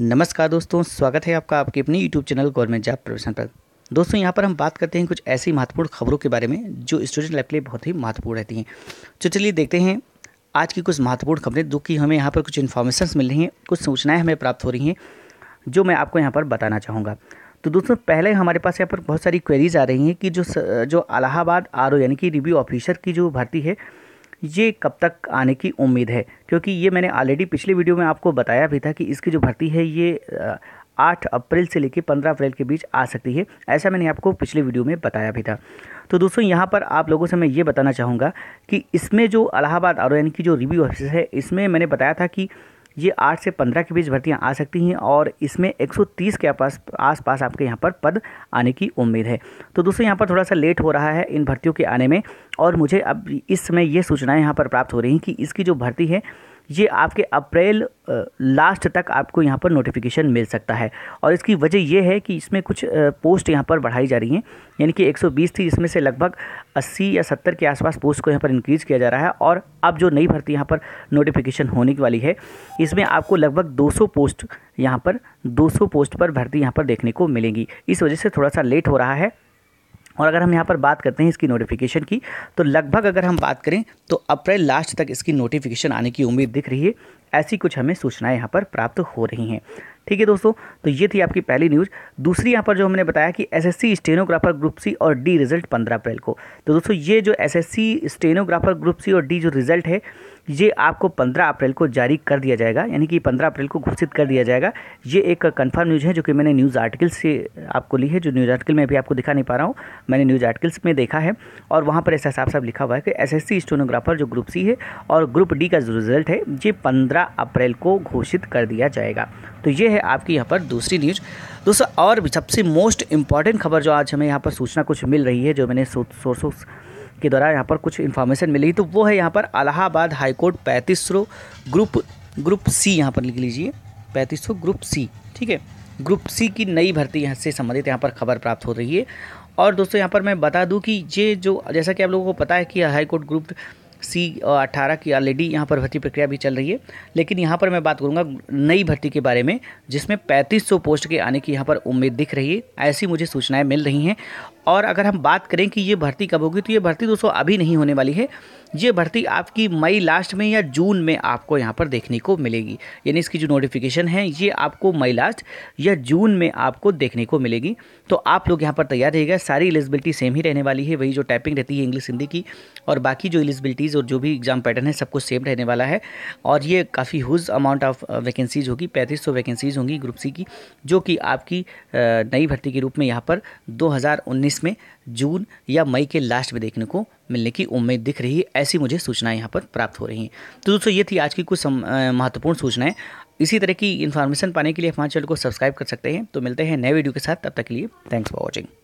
नमस्कार दोस्तों स्वागत है आपका आपके अपने YouTube channel government job profession पर दोस्तों यहाँ पर हम बात करते हैं कुछ ऐसी महत्वपूर्ण खबरों के बारे में जो स्टूडेंट लाइफ के लिए बहुत ही महत्वपूर्ण रहती हैं तो चलिए देखते हैं आज की कुछ महत्वपूर्ण खबरें जो कि हमें यहाँ पर कुछ इन्फॉर्मेशन मिल रही हैं कुछ सूचनाएँ हमें प्राप्त हो रही हैं जो मैं आपको यहाँ पर बताना चाहूँगा तो दोस्तों पहले हमारे पास यहाँ पर बहुत सारी क्वेरीज आ रही हैं कि जो जो इलाहाबाद आर यानी कि रिव्यू ऑफिसर की जो भर्ती है ये कब तक आने की उम्मीद है क्योंकि ये मैंने ऑलरेडी पिछले वीडियो में आपको बताया भी था कि इसकी जो भर्ती है ये आठ अप्रैल से लेकर पंद्रह अप्रैल के बीच आ सकती है ऐसा मैंने आपको पिछले वीडियो में बताया भी था तो दोस्तों यहाँ पर आप लोगों से मैं ये बताना चाहूँगा कि इसमें जो अलाहाबाद आर की जो रिव्यू ऑफिस है इसमें मैंने बताया था कि ये आठ से पंद्रह के बीच भर्तियाँ आ सकती हैं और इसमें 130 के आसपास आसपास आपके यहाँ पर पद आने की उम्मीद है तो दोस्तों यहाँ पर थोड़ा सा लेट हो रहा है इन भर्तियों के आने में और मुझे अब इस समय ये सूचनाएँ यहाँ पर प्राप्त हो रही हैं कि इसकी जो भर्ती है ये आपके अप्रैल लास्ट तक आपको यहाँ पर नोटिफिकेशन मिल सकता है और इसकी वजह यह है कि इसमें कुछ पोस्ट यहाँ पर बढ़ाई जा रही हैं यानी कि 120 थी इसमें से लगभग 80 या 70 के आसपास पोस्ट को यहाँ पर इंक्रीज़ किया जा रहा है और अब जो नई भर्ती यहाँ पर नोटिफिकेशन होने वाली है इसमें आपको लगभग 200 पोस्ट यहाँ पर 200 पोस्ट पर भर्ती यहाँ पर देखने को मिलेंगी इस वजह से थोड़ा सा लेट हो रहा है और अगर हम यहाँ पर बात करते हैं इसकी नोटिफिकेशन की तो लगभग अगर हम बात करें तो अप्रैल लास्ट तक इसकी नोटिफिकेशन आने की उम्मीद दिख रही है ऐसी कुछ हमें सूचनाएं यहाँ पर प्राप्त हो रही हैं ठीक है दोस्तों तो ये थी आपकी पहली न्यूज़ दूसरी यहाँ पर जो हमने बताया कि एसएससी स्टेनोग्राफर ग्रुप सी और डी रिजल्ट पंद्रह अप्रैल को तो दोस्तों ये जो एसएससी स्टेनोग्राफर ग्रुप सी और डी जो रिजल्ट है ये आपको पंद्रह अप्रैल को जारी कर दिया जाएगा यानी कि पंद्रह अप्रैल को घोषित कर दिया जाएगा ये एक कंफर्म न्यूज़ है जो कि मैंने न्यूज़ आर्टिकल से आपको ली है जो न्यूज़ आर्टिकल में अभी आपको दिखा नहीं पा रहा हूँ मैंने न्यूज़ आर्टिकल्स में देखा है और वहाँ पर ऐसा साफ साफ लिखा हुआ है कि एस स्टेनोग्राफर जो ग्रुप सी है और ग्रुप डी का जो रिजल्ट है ये पंद्रह अप्रैल को घोषित कर दिया जाएगा तो ये है आपकी यहाँ पर दूसरी न्यूज़ दोस्तों और भी सबसे मोस्ट इम्पॉर्टेंट खबर जो आज हमें यहाँ पर सूचना कुछ मिल रही है जो मैंने सोर्सेस के द्वारा यहाँ पर कुछ इन्फॉर्मेशन मिली तो वो है यहाँ पर अलाहाबाद हाईकोर्ट पैंतीस ग्रुप ग्रुप सी यहाँ पर लिख लीजिए पैंतीस ग्रुप सी ठीक है ग्रुप सी की नई भर्ती यहाँ से संबंधित यहाँ पर खबर प्राप्त हो रही है और दोस्तों यहाँ पर मैं बता दूँ कि ये जो जैसा कि आप लोगों को पता है कि हाईकोर्ट ग्रुप सी अट्ठारह की ऑलरेडी यहाँ पर भर्ती प्रक्रिया भी चल रही है लेकिन यहाँ पर मैं बात करूँगा नई भर्ती के बारे में जिसमें पैंतीस पोस्ट के आने की यहाँ पर उम्मीद दिख रही है ऐसी मुझे सूचनाएँ मिल रही हैं और अगर हम बात करें कि ये भर्ती कब होगी तो ये भर्ती दोस्तों अभी नहीं होने वाली है ये भर्ती आपकी मई लास्ट में या जून में आपको यहाँ पर देखने को मिलेगी यानी इसकी जो नोटिफिकेशन है ये आपको मई लास्ट या जून में आपको देखने को मिलेगी तो आप लोग यहाँ पर तैयार रहेगा सारी एलिजिबिलिटी सेम ही रहने वाली है वही जो टाइपिंग रहती है इंग्लिश हिंदी की और बाकी जो एलिजिबिलिटीज़ वैकेंसीज़ और जो भी एग्ज़ाम पैटर्न है सबको सेम रहने वाला है और ये काफ़ी हुज अमाउंट ऑफ वैकेंसीज़ होगी पैंतीस सौ वैकेंसीज़ होंगी ग्रुप सी की जो कि आपकी uh, नई भर्ती के रूप में यहाँ पर 2019 में जून या मई के लास्ट में देखने को मिलने की उम्मीद दिख रही है ऐसी मुझे सूचनाएं यहाँ पर प्राप्त हो रही हैं तो दोस्तों ये थी आज की कुछ uh, महत्वपूर्ण सूचनाएं इसी तरह की इन्फॉर्मेशन पाने के लिए हमारे चैनल को सब्सक्राइब कर सकते हैं तो मिलते हैं नए वीडियो के साथ तब तक के लिए थैंक्स फॉर वॉचिंग